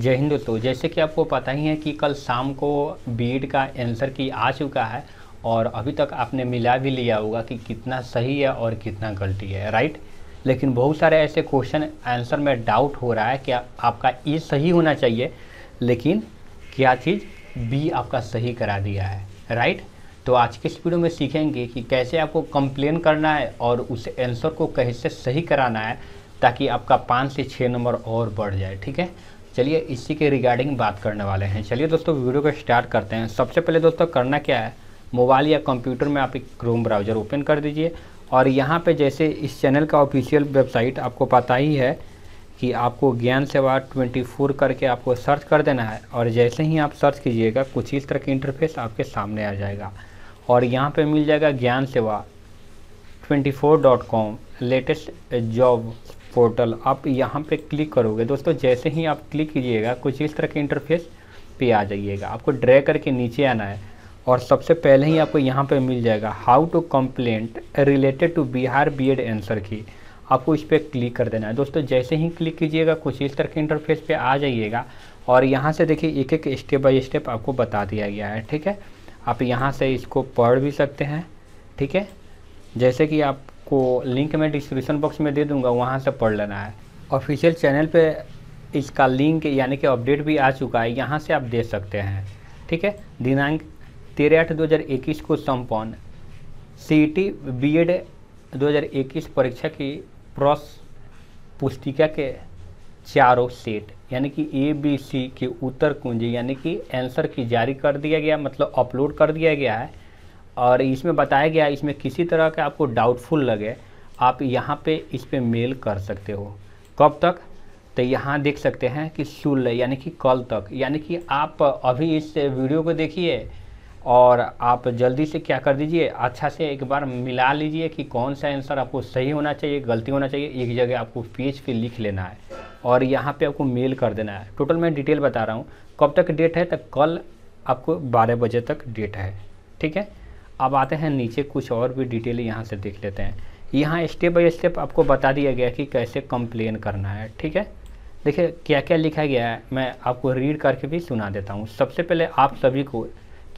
जय हिंद दोस्तों जैसे कि आपको पता ही है कि कल शाम को बीड का आंसर की आ चुका है और अभी तक आपने मिला भी लिया होगा कि कितना सही है और कितना गलती है राइट लेकिन बहुत सारे ऐसे क्वेश्चन आंसर में डाउट हो रहा है कि आपका ई सही होना चाहिए लेकिन क्या चीज़ बी आपका सही करा दिया है राइट तो आज के इस वीडियो में सीखेंगे कि कैसे आपको कंप्लेन करना है और उस आंसर को कैसे सही कराना है ताकि आपका पाँच से छः नंबर और बढ़ जाए ठीक है चलिए इसी के रिगार्डिंग बात करने वाले हैं चलिए दोस्तों वीडियो को स्टार्ट करते हैं सबसे पहले दोस्तों करना क्या है मोबाइल या कंप्यूटर में आप एक क्रोम ब्राउज़र ओपन कर दीजिए और यहाँ पे जैसे इस चैनल का ऑफिशियल वेबसाइट आपको पता ही है कि आपको ज्ञान सेवा 24 करके आपको सर्च कर देना है और जैसे ही आप सर्च कीजिएगा कुछ इस तरह के इंटरफेस आपके सामने आ जाएगा और यहाँ पे मिल जाएगा ज्ञान सेवा कॉम लेटेस्ट जॉब पोर्टल आप यहाँ पे क्लिक करोगे दोस्तों जैसे ही आप क्लिक कीजिएगा कुछ इस तरह के इंटरफेस पे आ जाइएगा आपको ड्रैग करके नीचे आना है और सबसे पहले ही आपको यहाँ पे मिल जाएगा how to complaint related to Bihar BEd answer key आपको इस पर क्लिक कर देना है दोस्तों जैसे ही क्लिक कीजिएगा कुछ इस तरह के इंटरफेस पर आ जाइएगा और यहाँ से देखिए एक एक स्टेप बाई स्टेप आपको बता दिया गया है ठीक है आप यहाँ से इसको पढ़ भी सकते हैं ठीक है जैसे कि आप आपको लिंक मैं डिस्क्रिप्शन बॉक्स में दे दूंगा वहाँ से पढ़ लेना है ऑफिशियल चैनल पे इसका लिंक यानी कि अपडेट भी आ चुका है यहाँ से आप दे सकते हैं ठीक है दिनांक तेरह आठ दो हज़ार इक्कीस को संपन्न सी टी बी एड दो हज़ार इक्कीस परीक्षा की प्रॉस पुस्तिका के चारों सेट यानी कि ए बी सी के उत्तर कुंजी यानी कि आंसर की जारी कर दिया गया मतलब अपलोड कर दिया गया है और इसमें बताया गया इसमें किसी तरह का आपको डाउटफुल लगे आप यहाँ पे इस पर मेल कर सकते हो कब तक तो यहाँ देख सकते हैं कि सुल यानी कि कल तक यानी कि आप अभी इस वीडियो को देखिए और आप जल्दी से क्या कर दीजिए अच्छा से एक बार मिला लीजिए कि कौन सा आंसर आपको सही होना चाहिए गलती होना चाहिए एक जगह आपको पेज पे लिख लेना है और यहाँ पे आपको मेल कर देना है टोटल मैं डिटेल बता रहा हूँ कब तक डेट है तो कल आपको बारह बजे तक डेट है ठीक है अब आते हैं नीचे कुछ और भी डिटेल यहाँ से देख लेते हैं यहाँ स्टेप बाय स्टेप आपको बता दिया गया कि कैसे कंप्लेन करना है ठीक है देखिए क्या क्या लिखा गया है मैं आपको रीड करके भी सुना देता हूँ सबसे पहले आप सभी को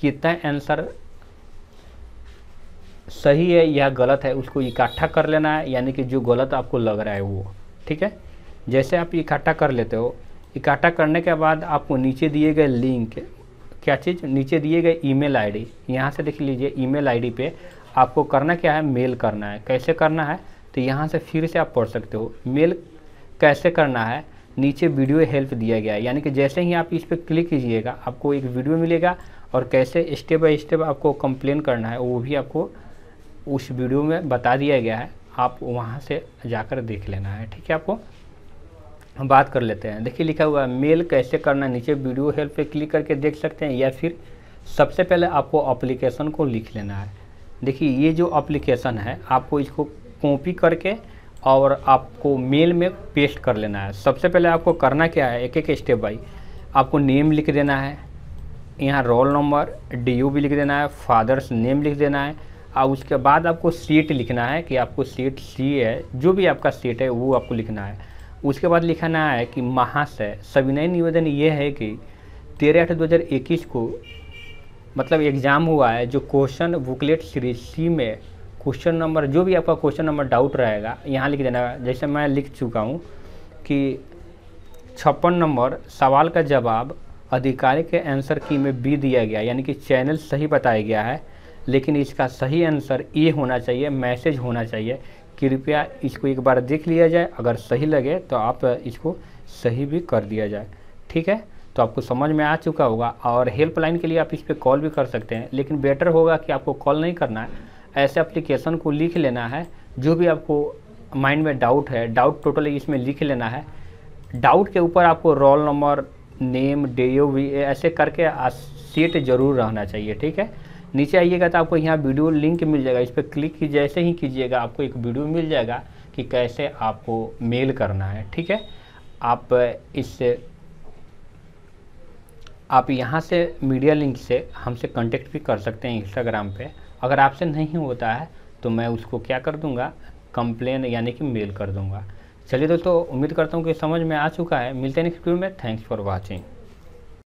कितना आंसर सही है या गलत है उसको इकट्ठा कर लेना है यानी कि जो गलत आपको लग रहा है वो ठीक है जैसे आप इकट्ठा कर लेते हो इकट्ठा करने के बाद आपको नीचे दिए गए लिंक क्या चीज़ नीचे दिए गए ईमेल आईडी यहाँ से देख लीजिए ईमेल आईडी पे आपको करना क्या है मेल करना है कैसे करना है तो यहाँ से फिर से आप पढ़ सकते हो मेल कैसे करना है नीचे वीडियो हेल्प दिया गया है यानी कि जैसे ही आप इस पर क्लिक कीजिएगा आपको एक वीडियो मिलेगा और कैसे स्टेप बाय स्टेप आपको कंप्लेन करना है वो भी आपको उस वीडियो में बता दिया गया है आप वहाँ से जाकर देख लेना है ठीक है आपको हम बात कर लेते हैं देखिए लिखा हुआ है मेल कैसे करना नीचे वीडियो हेल्प पे क्लिक करके देख सकते हैं या फिर सबसे पहले आपको अप्लीकेशन को लिख लेना है देखिए ये जो अप्लीकेशन है आपको इसको कॉपी करके और आपको मेल में पेस्ट कर लेना है सबसे पहले आपको करना क्या है एक एक स्टेप बाई आपको नेम लिख देना है यहाँ रोल नंबर डी भी लिख देना है फादर्स नेम लिख देना है और उसके बाद आपको सीट लिखना है कि आपको सीट सी है जो भी आपका सीट है वो आपको लिखना है उसके बाद लिखा ना है कि महाशय सविनय निवेदन ये है कि तेरह अठ दो हज़ार इक्कीस को मतलब एग्ज़ाम हुआ है जो क्वेश्चन बुकलेट सीरीज सी में क्वेश्चन नंबर जो भी आपका क्वेश्चन नंबर डाउट रहेगा यहाँ लिख देना जैसे मैं लिख चुका हूँ कि छप्पन नंबर सवाल का जवाब अधिकारी के आंसर की में बी दिया गया यानी कि चैनल सही बताया गया है लेकिन इसका सही आंसर ए होना चाहिए मैसेज होना चाहिए कृपया इसको एक बार देख लिया जाए अगर सही लगे तो आप इसको सही भी कर दिया जाए ठीक है तो आपको समझ में आ चुका होगा और हेल्पलाइन के लिए आप इस पर कॉल भी कर सकते हैं लेकिन बेटर होगा कि आपको कॉल नहीं करना है ऐसे एप्लीकेशन को लिख लेना है जो भी आपको माइंड में डाउट है डाउट टोटली इसमें लिख लेना है डाउट के ऊपर आपको roll number name D O B ऐसे करके सेट जरूर रहना चाहिए ठीक है नीचे आइएगा तो आपको यहाँ वीडियो लिंक मिल जाएगा इस पर क्लिक की जैसे ही कीजिएगा आपको एक वीडियो मिल जाएगा कि कैसे आपको मेल करना है ठीक है आप इस आप यहाँ से मीडिया लिंक से हमसे कांटेक्ट भी कर सकते हैं इंस्टाग्राम पे अगर आपसे नहीं होता है तो मैं उसको क्या कर दूँगा कंप्लेन यानी कि मेल कर दूँगा चलिए दोस्तों उम्मीद करता हूँ कि समझ में आ चुका है मिलते हैं नेक्स्ट वीडियो में थैंक्स फॉर वॉचिंग